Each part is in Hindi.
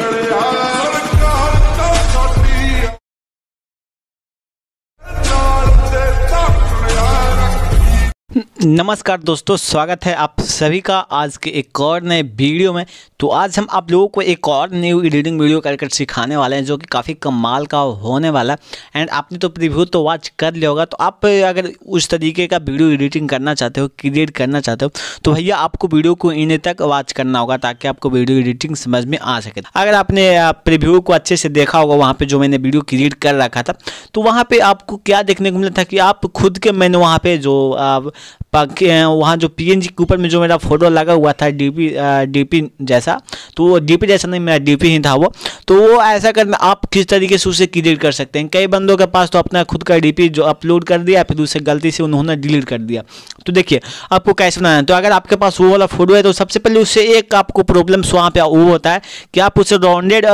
झगड़े आ नमस्कार दोस्तों स्वागत है आप सभी का आज के एक और नए वीडियो में तो आज हम आप लोगों को एक और न्यू एडिटिंग वीडियो कर कर सिखाने वाले हैं जो कि काफ़ी कमाल का होने वाला है एंड आपने तो प्रिव्यू तो वॉच कर लिया होगा तो आप अगर उस तरीके का वीडियो एडिटिंग करना चाहते हो क्रिएट करना चाहते हो तो भैया आपको वीडियो को इन तक वॉच करना होगा ताकि आपको वीडियो एडिटिंग समझ में आ सके अगर आपने प्रिव्यू को अच्छे से देखा होगा वहाँ पर जो मैंने वीडियो क्रिएट कर रखा था तो वहाँ पर आपको क्या देखने को मिला था कि आप खुद के मैंने वहाँ पर जो वहाँ जो पी एन जी के ऊपर में जो मेरा फोटो लगा हुआ था डी पी जैसा तो वो डी जैसा नहीं मेरा डी ही था वो तो वो ऐसा कर आप किस तरीके से उसे क्रिएट कर सकते हैं कई बंदों के पास तो अपना खुद का डी जो अपलोड कर दिया फिर उससे गलती से उन्होंने डिलीट कर दिया तो देखिए आपको कैसे बनाना है तो अगर आपके पास वो वाला फोटो है तो सबसे पहले उससे एक आपको प्रॉब्लम वहाँ पे वो होता है कि आप उसे राउंडेड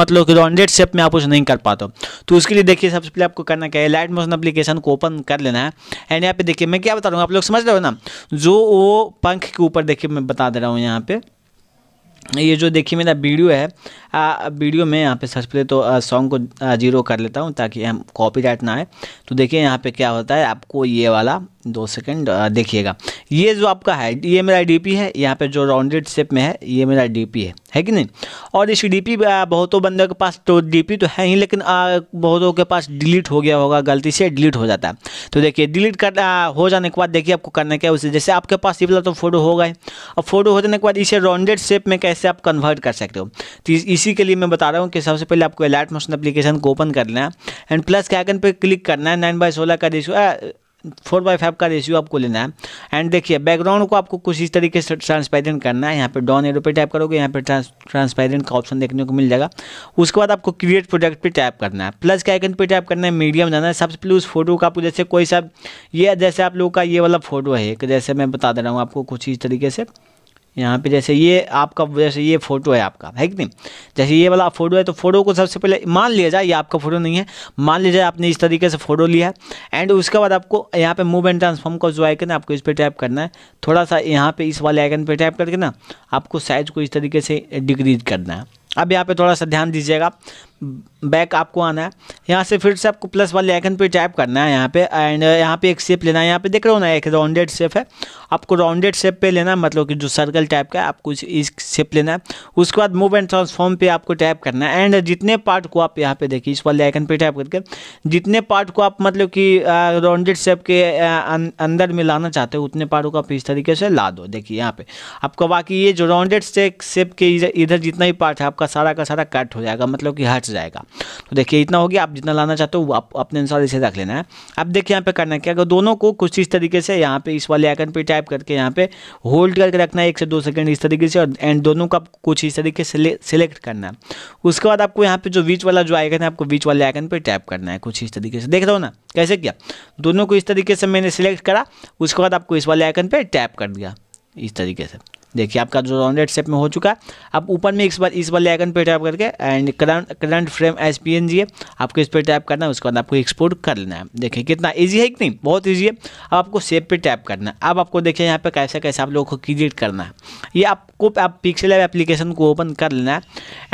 मतलब कि राउंडेड शेप में आप उसे नहीं कर पाते तो उसके लिए देखिए सबसे पहले आपको करना क्या है लाइट मोशन अप्लीकेशन को ओपन कर लेना है एंड यहाँ पे देखिए मैं क्या बता रहा हूँ आप लोग समझ रहे हो ना जो वो पंख के ऊपर देखिए मैं बता दे रहा हूँ यहाँ पे ये जो देखिए मेरा वीडियो है आ, वीडियो में यहाँ पे सबसे पहले तो सॉन्ग को जीरो कर लेता हूँ ताकि हम कॉपीराइट ना आए तो देखिए यहाँ पे क्या होता है आपको ये वाला दो सेकंड देखिएगा ये जो आपका है ये मेरा डीपी है यहाँ पे जो राउंडेड शेप में है ये मेरा डीपी है है कि नहीं और इस डीपी बहुतों बंदों के पास तो डीपी तो है ही लेकिन बहुतों के पास डिलीट हो गया होगा गलती से डिलीट हो जाता है तो देखिए डिलीट कर आ, हो जाने के बाद देखिए आपको करना क्या है उसे जैसे आपके पास ये वाला तो फोटो होगा ही और फोटो हो जाने के बाद इसे राउंडेड शेप में कैसे आप कन्वर्ट कर सकते हो तो इसी के लिए मैं बता रहा हूँ कि सबसे पहले आपको अलर्ट मोशन एप्लीकेशन को ओपन करना है एंड प्लस के आइकन पर क्लिक करना है नाइन बाई सोलह का रेशो फोर बाई फाइव का रेशियो आपको लेना है एंड देखिए बैकग्राउंड को आपको कुछ इस तरीके से ट्रांसपेरेंट करना है यहाँ पे डॉन एरो पे टाइप करोगे यहाँ पे ट्रांसपेरेंट का ऑप्शन देखने को मिल जाएगा उसके बाद आपको क्रिएट प्रोडक्ट पे टाइप करना है प्लस के आइकन पे टाइप करना है मीडियम जाना है सबसे पहले उस फोटो का आपको जैसे कोई सा ये जैसे आप लोगों का ये वाला फोटो है जैसे मैं बता दे रहा हूँ आपको कुछ इस तरीके से यहाँ पे जैसे ये आपका जैसे ये फ़ोटो है आपका है कि नहीं जैसे ये वाला फ़ोटो है तो फ़ोटो को सबसे पहले मान लिया जाए ये आपका फ़ोटो नहीं है मान लिया जाए आपने इस तरीके से फ़ोटो लिया है एंड उसके बाद आपको यहाँ पे मूव एंड ट्रांसफॉर्म का जो आइकन है आपको इस पर टैप करना है थोड़ा सा यहाँ पे इस वाले आइकन पर टैप करके ना आपको साइज़ को इस तरीके से डिक्रीज करना है अब यहाँ पर थोड़ा सा ध्यान दीजिएगा बैक आपको आना है यहाँ से फिर से आपको प्लस वाले आइकन पे टाइप करना है यहाँ पे एंड uh, यहाँ पे एक शेप लेना है यहाँ पे देख रहे हो ना एक राउंडेड शेप है आपको राउंडेड शेप पे लेना है मतलब कि जो सर्कल टाइप का है आपको इस शेप लेना है उसके बाद मूव एंड ट्रांसफॉर्म पे आपको टैप करना है एंड जितने पार्ट को आप यहाँ पे देखिए इस वाले आइकन पे टैप करके जितने पार्ट को आप मतलब कि राउंडेड uh, शेप के uh, अं, अंदर में लाना चाहते हो उतने पार्ट को आप इस तरीके से ला दो देखिए यहाँ पे आपका बाकी ये जो राउंडेड शेप के इधर जितना भी पार्ट है आपका सारा का सारा कट हो जाएगा मतलब कि हट से जाएगा तो देखिए इतना हो गया आप जितना लाना चाहते हो आप अपने अनुसार इसे रख लेना है अब देखिए यहाँ पे करना क्या अगर दोनों को कुछ इस तरीके से यहाँ पे इस वाले आइकन पे टाइप करके यहाँ पे होल्ड करके रखना है एक से दो सेकंड इस तरीके से और एंड दोनों का कुछ इस तरीके से सिलेक्ट करना है उसके बाद आपको यहाँ पे जो बीच वाला जो आइकन है आपको बीच वाले आइकन पर टाइप करना है कुछ इस तरीके से देख रहे हो ना कैसे किया दोनों को इस तरीके से मैंने सिलेक्ट करा उसके बाद आपको इस वाले आइकन पर टैप कर दिया इस तरीके से देखिए आपका जो राउंडेड शेप में हो चुका है अब ऊपर में इस बार इस वाले आइकन पे टैप करके and current current frame as P N G है आपको इस पर टैप करना है उसके बाद आपको एक्सपोर्ट कर लेना है देखिए कितना ईजी है कि नहीं बहुत ईजी है अब आपको सेप पे टैप करना है अब आपको देखिए यहाँ पे कैसे कैसे आप लोगों को क्रिएट करना है ये आपको आप पिक्सल एप्लीकेशन को ओपन कर लेना है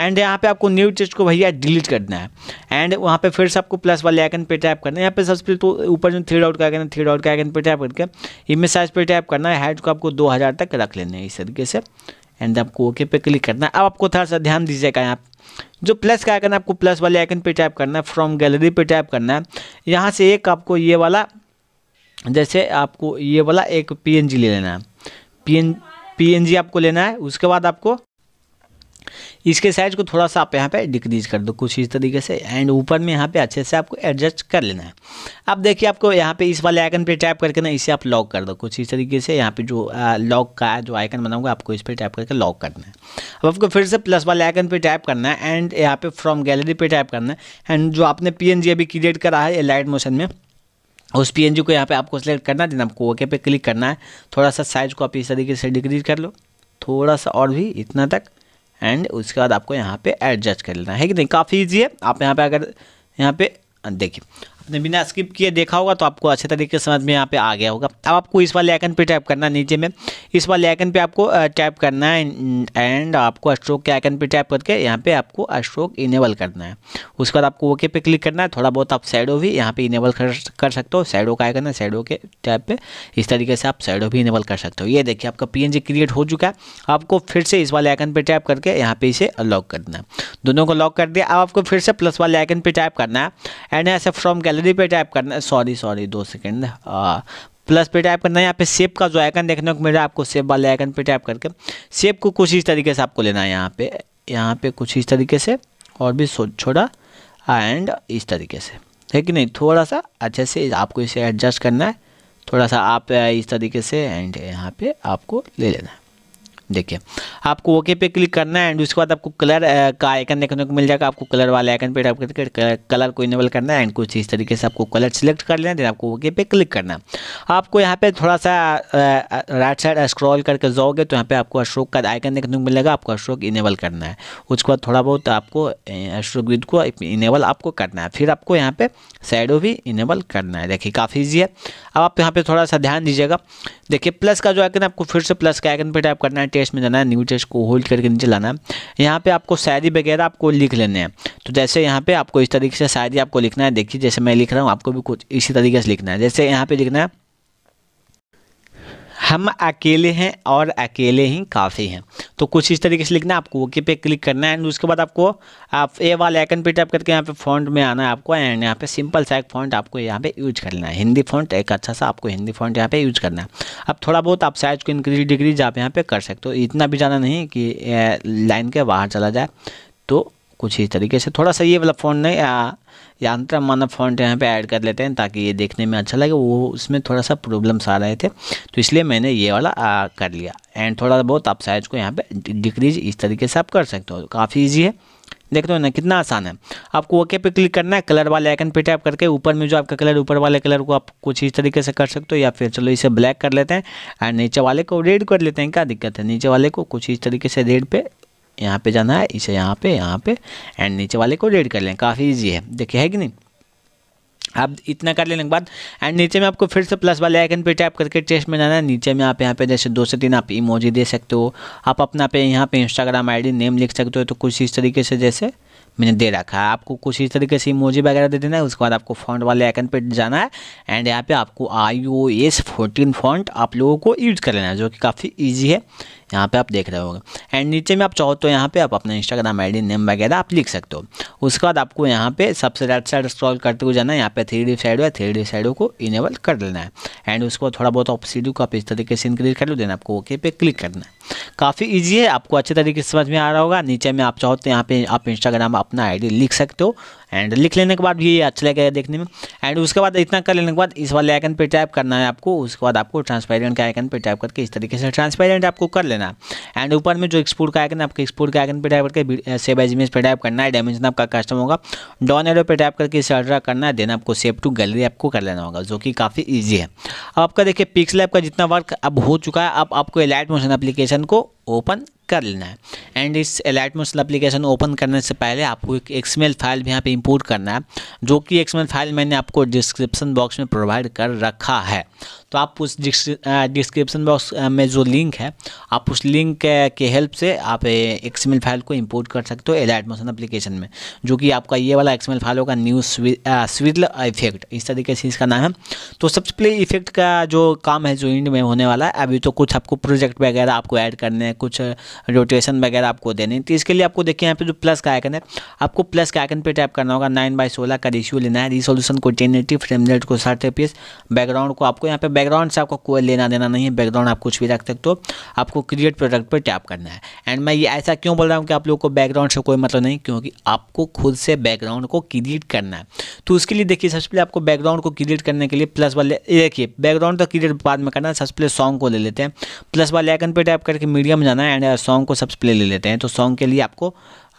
एंड यहाँ पर आपको न्यू टेस्ट को भैया डिलीट करना है एंड वहाँ पर फिर से आपको प्लस वाले आइकन पे टैप करना है यहाँ पर सबसे पहले तो ऊपर जो थ्री डॉट का आइकन है थ्री डॉट का आइकन पे टैप करके इमेज साइज पर टैप करना है हाइट को आपको दो तक रख लेना है इसे तरीके से एंड आपको ओके पे क्लिक करना है अब आपको थोड़ा सा ध्यान दीजिएगा यहाँ जो प्लस का आइकन आपको प्लस वाले आइकन पे टैप करना है फ्रॉम गैलरी पे टैप करना है यहाँ से एक आपको ये वाला जैसे आपको ये वाला एक पीएनजी ले लेना है पीएन जी आपको लेना है उसके बाद आपको इसके साइज को थोड़ा सा आप यहाँ पे डिक्रीज कर दो कुछ इस तरीके से एंड ऊपर में यहाँ पे अच्छे से आपको एडजस्ट कर लेना है अब देखिए आपको यहाँ पे इस वाले आइकन पे टैप करके ना इसे आप लॉक कर दो कुछ इस तरीके से यहाँ पे जो लॉक का जो आइकन बनाऊंगा आपको इस पर टैप करके लॉक करना है अब आपको फिर से प्लस वाले आइकन पर टैप करना है एंड यहाँ पे फ्रॉम गैलरी पर टैप करना है एंड जो आपने पी अभी क्रिएट करा है लाइट मोशन में उस जी को यहाँ पे आपको सेलेक्ट करना है देन आपको ओके पे क्लिक करना है थोड़ा सा साइज को आप इस तरीके से डिक्रीज कर लो थोड़ा सा और भी इतना तक एंड उसके बाद आपको यहाँ पे एडजस्ट कर लेना है कि नहीं काफ़ी ईजी है आप यहाँ पे अगर यहाँ पे देखिए आपने बिना स्किप किए देखा होगा तो आपको अच्छे तरीके से समझ में यहाँ पे आ गया होगा अब आपको इस वाले आइकन पे टैप करना है नीचे में इस वाले आइकन पे आपको टैप करना है एंड आपको स्ट्रोक के आइकन पे टैप करके यहाँ पे आपको स्ट्रोक इनेबल करना है उसके बाद आपको ओके पे क्लिक करना है थोड़ा बहुत आप सैडो भी यहाँ पे इनेबल कर, कर सकते हो सैडो का आइकन है सैडो के टैप पे इस तरीके से आप सैडो भी इनेबल कर सकते हो ये देखिए आपका पी क्रिएट हो चुका है आपको फिर से इस वाले आइकन पर टैप करके यहाँ पे इसे लॉक करना है दोनों को लॉक कर दिया अब आपको फिर से प्लस वाले आइकन पर टैप करना है एंड ऐसे फ्रॉम गैलरी सैलरी पे टाइप करना है सॉरी सॉरी दो सेकेंड प्लस पे टाइप करना है यहाँ पे सेप का जो आइकन देखने को मिल रहा है आपको सेप वाले आइकन पे टाइप करके सेप को कुछ इस तरीके से आपको लेना है यहाँ पे यहाँ पे कुछ इस तरीके से और भी छोटा एंड इस तरीके से है कि नहीं थोड़ा सा अच्छे से आपको इसे एडजस्ट करना है थोड़ा सा आप इस तरीके से एंड यहाँ पे आपको ले लेना है देखिए आपको ओके पे क्लिक करना है एंड उसके बाद आपको कलर आ, का आइकन देखने को मिल जाएगा आपको कलर वाले आइकन पे टाइप करके कलर, को इनेबल करना है एंड कुछ इस तरीके से आपको कलर सेलेक्ट कर लेना है देन आपको ओके पे क्लिक करना है आपको यहाँ पे थोड़ा सा राइट साइड स्क्रॉल करके जाओगे तो यहाँ पे आपको अशोक का आइकन देखने को मिलेगा आपको अशोक इनेबल करना है उसके बाद थोड़ा बहुत आपको अशोक विद को इनेबल आपको करना है फिर आपको यहाँ पे सैडो भी इनेबल करना है देखिए काफ़ी ईजी है अब आप यहाँ पे थोड़ा सा ध्यान दीजिएगा देखिए प्लस का जो आइकन आपको फिर से प्लस का आइकन पर टाइप करना है टेस्ट में जाना है न्यू टेस्ट को होल्ड करके नीचे लाना है यहाँ पे आपको शायरी वगैरह आपको लिख लेने हैं तो जैसे यहाँ पे आपको इस तरीके से शायरी आपको लिखना है देखिए जैसे मैं लिख रहा हूँ आपको भी कुछ इसी तरीके से लिखना है जैसे यहाँ पे लिखना है हम अकेले हैं और अकेले ही काफ़ी हैं तो कुछ इस तरीके से लिखना है आपको ओके पे क्लिक करना है एंड उसके बाद आपको आप ए वाले आइकन पे टैप करके यहाँ पे फॉन्ट में आना है आपको एंड यहाँ पे सिंपल सा एक फॉन्ट आपको यहाँ पे यूज करना है हिंदी फॉन्ट एक अच्छा सा आपको हिंदी फॉन्ट यहाँ पे यूज करना है अब थोड़ा बहुत आप साइज को इंक्रीज डिक्रीज आप यहाँ पर कर सकते हो इतना भी ज़्यादा नहीं कि लाइन के बाहर चला जाए तो कुछ इस तरीके से थोड़ा सा ये वाला फ़ोन नहीं यांत्रा माना फॉन्ट यहाँ पे ऐड कर लेते हैं ताकि ये देखने में अच्छा लगे वो उसमें थोड़ा सा प्रॉब्लम्स आ रहे थे तो इसलिए मैंने ये वाला आ, कर लिया एंड थोड़ा बहुत आप साइज को यहाँ पे डिक्रीज इस तरीके से आप कर सकते हो काफ़ी ईजी है देखते हो ना कितना आसान है आपको ओके पे क्लिक करना है कलर वाले आइकन पे टैप करके ऊपर में जो आपका कलर ऊपर वाले कलर को आप कुछ इस तरीके से कर सकते हो या फिर चलो इसे ब्लैक कर लेते हैं एंड नीचे वाले को रेड कर लेते हैं क्या दिक्कत है नीचे वाले को कुछ इस तरीके से रेड पे यहाँ पे जाना है इसे यहाँ पे यहाँ पे एंड नीचे वाले को रेड कर लें काफ़ी ईजी है देखिए है कि नहीं आप इतना कर लेने के बाद एंड नीचे में आपको फिर से प्लस वाले आइकन पे टैप करके टेस्ट में जाना है नीचे में आप यहाँ पे जैसे दो से तीन आप इमोजी दे सकते हो आप अपना पे यहाँ पे इंस्टाग्राम आईडी नेम लिख सकते हो तो कुछ इस तरीके से जैसे मैंने दे रखा है आपको कुछ इस तरीके से इमोजी वगैरह दे देना है उसके बाद आपको फॉन्ट वाले आइकन पे जाना है एंड यहाँ पर आपको I O S fourteen font आप लोगों को यूज कर लेना है जो कि काफ़ी ईजी है यहाँ पे आप देख रहे होगा एंड नीचे में आप चाहो तो यहाँ पे आप अपना इंस्टाग्राम आईडी नेम वगैरह आप लिख सकते हो उसके बाद आपको यहाँ पे सबसे राइट साइड स्क्रॉल करते हुए जाना है यहाँ पे थ्री डी साइड है थ्री डी साइडों को इनेबल कर लेना है एंड उसको थोड़ा बहुत ऑप्सीडियो को आप इस तरीके से इंक्रीज कर लो देना आपको ओके पे क्लिक करना है काफ़ी ईजी है आपको अच्छे तरीके से समझ में आ रहा होगा नीचे में आप चाहो तो यहाँ पे आप इंस्टाग्राम अपना आई लिख सकते हो एंड लिख लेने के बाद भी ये अच्छा लगेगा देखने में एंड उसके बाद इतना कर लेने के बाद इस वाले आइकन पे टैप करना है आपको उसके बाद आपको ट्रांसपेरेंट का आइकन पे टैप करके इस तरीके से ट्रांसपेरेंट आपको कर लेना एंड ऊपर में जो एक्सपोर्ट का आइकन आपके आपको एक्सपोर्ट का आइकन पे टैप करके सेव एज इमेज पे टैप करना है डायमेंशन आपका कस्टम होगा डॉन एडो पर टैप करके इसे अल्ट्रा करना है देन आपको सेव टू गैलरी आपको कर लेना होगा जो कि काफ़ी ईजी है अब आपका देखिए पिक्सल ऐप का जितना वर्क अब हो चुका है अब आपको लाइट मोशन एप्लीकेशन को ओपन कर लेना है एंड इस एलाइट मोशन अप्लीकेशन ओपन करने से पहले आपको एक एक्समेल फाइल भी यहाँ पे इंपोर्ट करना है जो कि एक्समेल फाइल मैंने आपको डिस्क्रिप्शन बॉक्स में प्रोवाइड कर रखा है तो आप उस डिस्क्रिप्शन बॉक्स में जो लिंक है आप उस लिंक के हेल्प से आप एक्समेल फाइल को इम्पोर्ट कर सकते हो एलाइट मोशन अप्लीकेशन में जो कि आपका ये वाला एक्समेल फाइल होगा न्यू स्विल इफेक्ट इस तरीके से इसका नाम है तो सबसे पहले इफेक्ट का जो काम है जो इंड में होने वाला है अभी तो कुछ आपको प्रोजेक्ट वगैरह आपको ऐड करने कुछ रोटेशन वगैरह आपको देने तो इसके लिए आपको देखिए यहाँ पे जो प्लस का आइकन है आपको प्लस का आइकन पे टैप करना होगा नाइन बाई सोलह का रिश्यू लेना है रिसोल्यूशन को टेन एटी फ्रेम रेट को साठ पीस बैकग्राउंड को आपको यहाँ पे बैकग्राउंड से आपको कोई लेना देना नहीं है बैकग्राउंड आप कुछ भी रख सकते हो आपको क्रिएट प्रोडक्ट पर टैप करना है एंड मैं ये ऐसा क्यों बोल रहा हूँ कि आप लोग को बैकग्राउंड से कोई मतलब नहीं क्योंकि आपको खुद से बैकग्राउंड को क्रिएट करना है तो उसके लिए देखिए सबसे पहले आपको बैकग्राउंड को क्रिएट करने के लिए प्लस वाले देखिए बैकग्राउंड तो क्रिएट बाद में करना है सबसे पहले सॉन्ग को ले लेते हैं प्लस वाले आइकन पर टैप करके मीडियम जाना है एंड सॉन्ग uh, को सबसे प्ले ले लेते हैं तो सॉन्ग के लिए आपको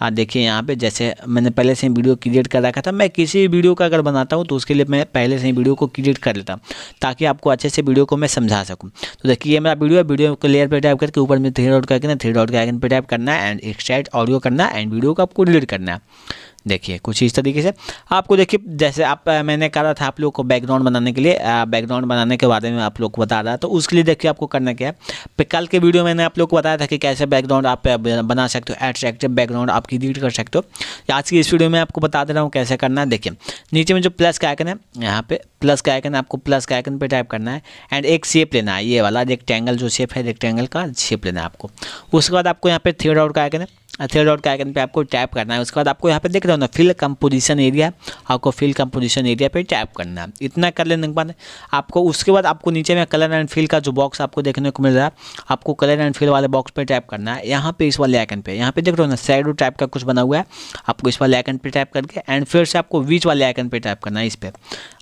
आप देखिए यहाँ पे जैसे मैंने पहले से ही वीडियो क्रिएट कर रखा था मैं किसी भी वीडियो का अगर बनाता हूँ तो उसके लिए मैं पहले से ही वीडियो को क्रिएट कर लेता हूँ ताकि आपको अच्छे से वीडियो को मैं समझा सकूँ तो देखिए ये मेरा वीडियो है वीडियो को लेयर पे टाइप करके ऊपर में थ्री डॉट का आइकन थ्री डॉट का आइकन पे टाइप करना है एंड एक्सट्रैक्ट ऑडियो करना है एंड वीडियो को आपको डिलीट करना है देखिए कुछ इस तरीके से आपको देखिए जैसे आप मैंने कहा था आप लोग को बैकग्राउंड बनाने के लिए बैकग्राउंड बनाने के बारे में आप लोग को बता रहा तो उसके लिए देखिए आपको करना क्या है कल के वीडियो मैंने आप लोग को बताया था कि कैसे बैकग्राउंड आप बना सकते हो एट्रैक्टिव बैकग्राउंड आप क्रिएट कर सकते हो आज की इस वीडियो में आपको बता दे रहा हूँ कैसे करना है देखिए नीचे में जो प्लस का आइकन है यहाँ पे प्लस का आइकन आपको प्लस का आइकन पर टाइप करना है एंड एक शेप लेना है ये वाला रेक्टेंगल जो शेप है रेक्टेंगल का शेप लेना है आपको उसके बाद आपको यहाँ पे थ्री डॉट का आइकन है थ्री डॉट के आइकन पे आपको टैप करना है उसके बाद आपको यहाँ पे देख रहे हो ना फिल कंपोजिशन एरिया आपको फिल कंपोजिशन एरिया पे टैप करना है इतना कर लेने के बाद आपको उसके बाद आपको नीचे में कलर एंड फिल का जो बॉक्स आपको देखने को मिल रहा है आपको कलर एंड फिल वाले बॉक्स पर टैप करना है यहाँ पे इस वाले आइकन पर यहाँ पे देख रहे हो ना शेडो टाइप का कुछ बना हुआ है आपको इस वाले आइकन पर टैप करके एंड फिर से आपको बीच वाले आइकन पर टैप करना है इस पर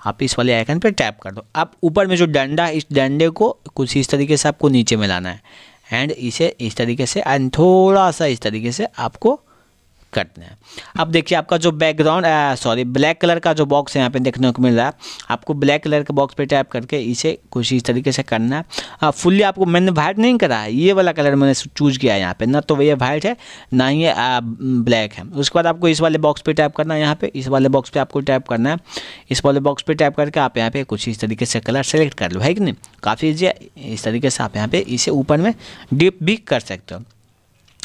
आप इस वाले आइकन पर टैप कर दो आप ऊपर में जो डंडा इस डंडे को कुछ इस तरीके से आपको नीचे में लाना है एंड इसे इस तरीके से एंड थोड़ा सा इस तरीके से आपको करते हैं अब देखिए आपका जो बैकग्राउंड सॉरी ब्लैक कलर का जो बॉक्स है यहाँ पे देखने को मिल रहा है आपको ब्लैक कलर के बॉक्स पे टैप करके इसे कुछ इस तरीके से करना है फुल्ली आपको मैंने वाइट नहीं करा है ये वाला कलर मैंने चूज किया है यहाँ पे ना तो ये वाइट है ना ही ये ब्लैक है उसके बाद आपको इस वाले बॉक्स पर टैप करना है यहाँ पे इस वाले बॉक्स पर आपको टैप करना है इस वाले बॉक्स पर टाइप करके आप यहाँ पे कुछ इस तरीके से कलर सेलेक्ट कर लो है कि नहीं काफ़ी इस तरीके से आप यहाँ पे इसे ऊपर में डिप भी कर सकते हो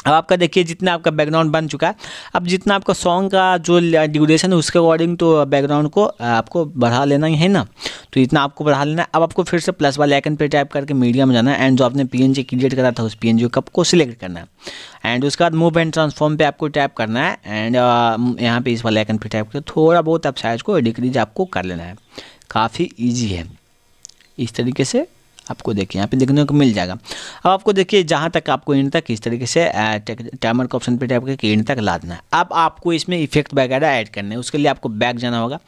अब आपका देखिए जितना आपका बैकग्राउंड बन चुका है अब जितना आपका सॉन्ग का जो ड्यूरेशन है उसके अकॉर्डिंग तो बैकग्राउंड को आपको बढ़ा लेना ही है ना तो इतना आपको बढ़ा लेना है अब आपको फिर से प्लस वाले आइकन पे टाइप करके मीडिया में जाना है एंड जो आपने पीएनजी क्रिएट करा था उस पीएनजी कप को सिलेक्ट करना है एंड उसके बाद मूव एंड ट्रांसफॉर्म पर आपको टाइप करना है एंड यहाँ पर इस वाले आइकन पे टाइप करके थोड़ा बहुत आप साइज को डिक्रीज आपको कर लेना है काफ़ी ईजी है इस तरीके से आपको देखिए यहाँ पे देखने को मिल जाएगा अब आपको देखिए जहाँ तक आपको इन तक इस तरीके से टाइमर का ऑप्शन पे टाइप करके इन तक ला देना है अब आपको इसमें इफेक्ट वगैरह ऐड करने है उसके लिए आपको बैक जाना होगा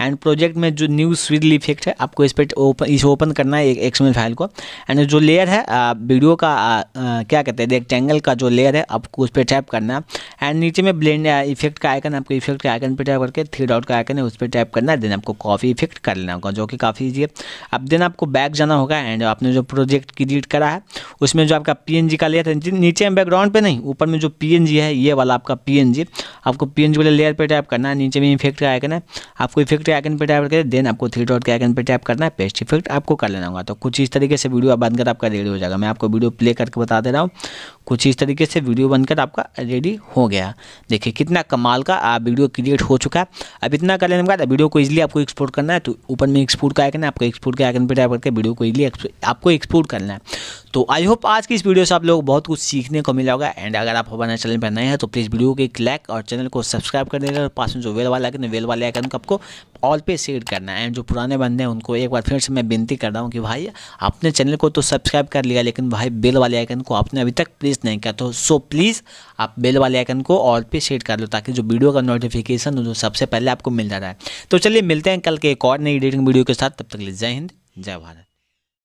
एंड प्रोजेक्ट में जो न्यू स्विडल इफेक्ट है आपको इस पर ओपन इसे ओपन करना है एक सौ फाइल को एंड जो लेयर है वीडियो का आ, आ, क्या कहते हैं रेक्टेंगल का जो लेयर है आपको उस पर टैप करना है एंड नीचे में ब्लेंड इफेक्ट का आइकन आपको इफेक्ट का आइकन पर टाइप करके थ्री डॉट का आइकन है उस पर टाइप करना है देन आपको कॉफी इफेक्ट कर लेना होगा जो कि काफ़ी ईजी है अब देन आपको बैक जाना होगा एंड जो आपने जो प्रोजेक्ट क्रिएट करा है उसमें जो आपका पीएनजी का लेयर था नीचे में बैकग्राउंड पे नहीं ऊपर में जो पीएनजी है ये वाला आपका पीएनजी आपको पीएनजी वाले लेयर पे टाइप करना है नीचे में इफेक्ट का आइकन है आपको इफेक्ट के आइकन पर टाइप करके देन आपको थ्री डॉट के आइकन पर टाइप करना है पेस्ट इफेक्ट आपको कर लेना होगा तो कुछ इस तरीके से वीडियो आप बनकर आपका रेडी हो जाएगा मैं आपको वीडियो प्ले करके बता दे रहा हूँ कुछ इस तरीके से वीडियो बनकर आपका रेडी हो गया देखिए कितना कमाल का आप वीडियो क्रिएट हो चुका है अब इतना कर लेने के बाद वीडियो को इजिली आपको एक्सपोर्ट करना है तो ऊपर में एक्सपोर्ट का आइकन है आपको एक्सपोर्ट के आइकन पर टाइप करके वीडियो को इजिली आपको एक्सपोर्ट करना है तो आई होप आज की इस वीडियो से आप लोग बहुत कुछ सीखने को मिला होगा एंड अगर आप हमारे चैनल पर नए हैं तो प्लीज़ वीडियो को एक लाइक और चैनल को सब्सक्राइब कर देना और पास में जो वेल वाला आइकन वेल वाले आइकन को आपको ऑल पे शेयर करना है एंड जो पुराने बंदे हैं उनको एक बार फिर से मैं विनती कर रहा हूँ कि भाई अपने चैनल को तो सब्सक्राइब कर लिया लेकिन भाई बेल वाले आइकन को आपने अभी तक प्रेस नहीं किया तो सो प्लीज़ आप बेल वाले आइकन को ऑल पे शेयर कर लो ताकि जो वीडियो का नोटिफिकेशन जो सबसे पहले आपको मिल जा रहा है तो चलिए मिलते हैं कल के एक और नई एडिटिंग वीडियो के साथ तब तक ले जय हिंद जय भारत